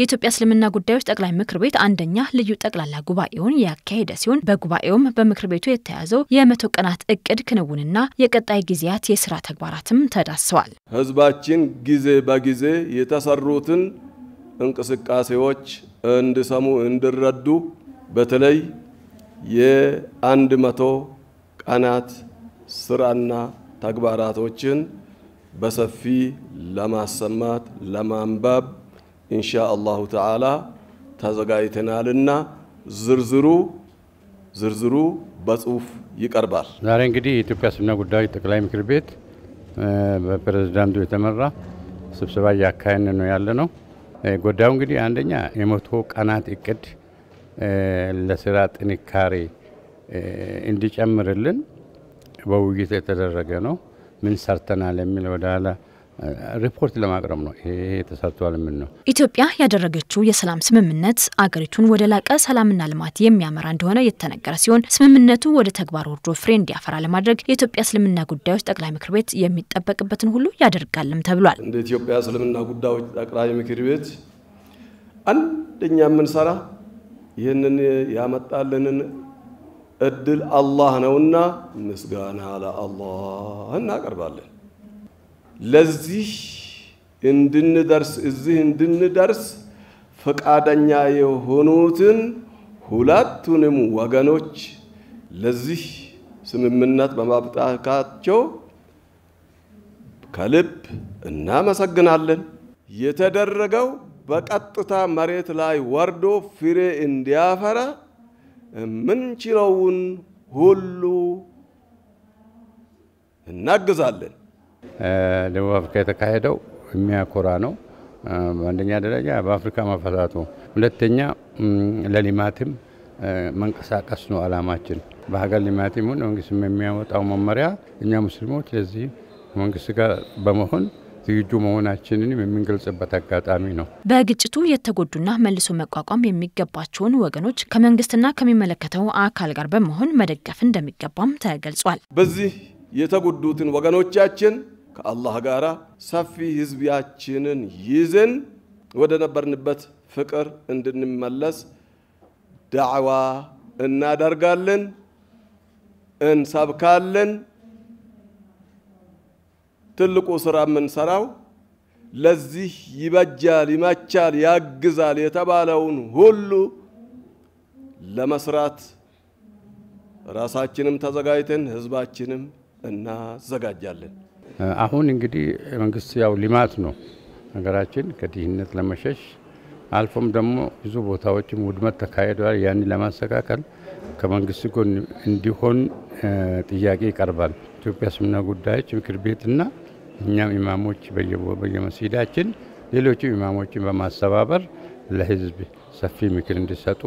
የኢትዮጵያ እስልምና ጉዳዮች ጠቅላይ ምክር ቤት አንደኛ ልዩ ጠቅላላ ጉባኤውን ያካሄደ ሲሆን በጉባኤውም በምክር ቤቱ የተያዘው የመቶ ቀናት እቅድ ክንውንና የቀጣይ ጊዜያት የስራ ተግባራትም ተዳስሰዋል። ህዝባችን ጊዜ በጊዜ የተሰሩትን እንቅስቃሴዎች እንዲሰሙ፣ እንዲረዱ በተለይ የአንድ መቶ ቀናት ስራና ተግባራቶችን በሰፊ ለማሰማት ለማንባብ። ኢንሻ አላሁ ተዓላ ተዘጋጅተናልና ዝርዝሩ ዝርዝሩ በጽሁፍ ይቀርባል። ዛሬ እንግዲህ የኢትዮጵያ እስልምና ጉዳዮች ጠቅላይ ምክር ቤት በፕሬዝዳንቱ የተመራ ስብሰባ እያካሄድን ነው ያለ ነው። ጉዳዩ እንግዲህ አንደኛ የመቶ ቀናት እቅድ ለስራ ጥንካሬ እንዲጨምርልን በውይይት የተደረገ ነው። ምን ሰርተናል የሚል ወደ ሪፖርት ለማቅረብ ነው። ይሄ ተሰርቷል ምን ነው። ኢትዮጵያ ያደረገችው የሰላም ስምምነት አገሪቱን ወደ ላቀ ሰላምና ልማት የሚያመራ እንደሆነ የተነገረ ሲሆን ስምምነቱ ወደ ተግባር ወርዶ ፍሬ እንዲያፈራ ለማድረግ የኢትዮጵያ እስልምና ጉዳዮች ጠቅላይ ምክር ቤት የሚጠበቅበትን ሁሉ ያደርጋልም ተብሏል። እንደ ኢትዮጵያ እስልምና ጉዳዮች ጠቅላይ ምክር ቤት አንደኛ የምንሰራ ይህንን ያመጣልንን እድል አላህ ነውና ምስጋና ለአላህ እናቀርባለን። ለዚህ እንድንደርስ እዚህ እንድንደርስ ፈቃደኛ የሆኑትን ሁለቱንም ወገኖች ለዚህ ስምምነት በማብቃታቸው ከልብ እናመሰግናለን። የተደረገው በቀጥታ መሬት ላይ ወርዶ ፍሬ እንዲያፈራ የምንችለውን ሁሉ እናግዛለን። ደቡብ አፍሪካ የተካሄደው የሚያኮራ ነው። በአንደኛ ደረጃ በአፍሪካ መፈታቱ፣ ሁለተኛ ለልማትም መንቀሳቀስ ነው አላማችን። በሀገር ልማትም ሆን መንግስት የሚያወጣው መመሪያ እኛ ሙስሊሞች ለዚህ መንግስት ጋር በመሆን ዝግጁ መሆናችንንም የምንገልጽበት አጋጣሚ ነው። በግጭቱ የተጎዱና መልሶ መቋቋም የሚገባቸውን ወገኖች ከመንግስትና ከሚመለከተው አካል ጋር በመሆን መደገፍ እንደሚገባም ተገልጿል። በዚህ የተጎዱትን ወገኖቻችን ከአላህ ጋር ሰፊ ህዝቢያችንን ይዝን ወደ ነበርንበት ፍቅር እንድንመለስ ዳዕዋ እናደርጋለን፣ እንሰብካለን። ትልቁ ስራ የምንሰራው ለዚህ ይበጃል፣ ይመቻል፣ ያግዛል የተባለውን ሁሉ ለመስራት ራሳችንም ተዘጋጅተን ህዝባችንም እናዘጋጃለን። አሁን እንግዲህ መንግስት ያው ልማት ነው ሀገራችን ከድህነት ለመሸሽ አልፎም ደግሞ ብዙ ቦታዎችም ውድመት ተካሂደዋል። ያን ለማስተካከል ከመንግስት ጎን እንዲሆን ጥያቄ ይቀርባል። ኢትዮጵያ እስልምና ጉዳዮች ምክር ቤትና እኛም ኢማሞች በየመስጊዳችን ሌሎቹ ኢማሞችን በማስተባበር ለህዝብ ሰፊ ምክር እንዲሰጡ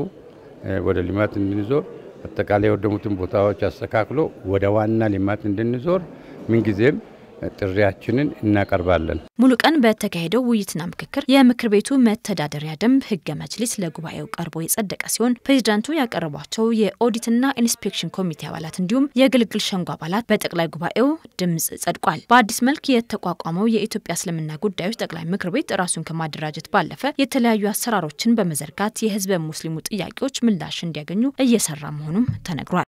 ወደ ልማት እንድንዞር አጠቃላይ የወደሙትን ቦታዎች አስተካክሎ ወደ ዋና ልማት እንድንዞር ምንጊዜም ጥሪያችንን እናቀርባለን። ሙሉቀን በተካሄደው ውይይትና ምክክር የምክር ቤቱ መተዳደሪያ ደንብ ህገ መጅሊስ ለጉባኤው ቀርቦ የጸደቀ ሲሆን ፕሬዚዳንቱ ያቀረቧቸው የኦዲትና ኢንስፔክሽን ኮሚቴ አባላት እንዲሁም የግልግል ሸንጎ አባላት በጠቅላይ ጉባኤው ድምጽ ጸድቋል። በአዲስ መልክ የተቋቋመው የኢትዮጵያ እስልምና ጉዳዮች ጠቅላይ ምክር ቤት ራሱን ከማደራጀት ባለፈ የተለያዩ አሰራሮችን በመዘርጋት የህዝበ ሙስሊሙ ጥያቄዎች ምላሽ እንዲያገኙ እየሰራ መሆኑም ተነግሯል።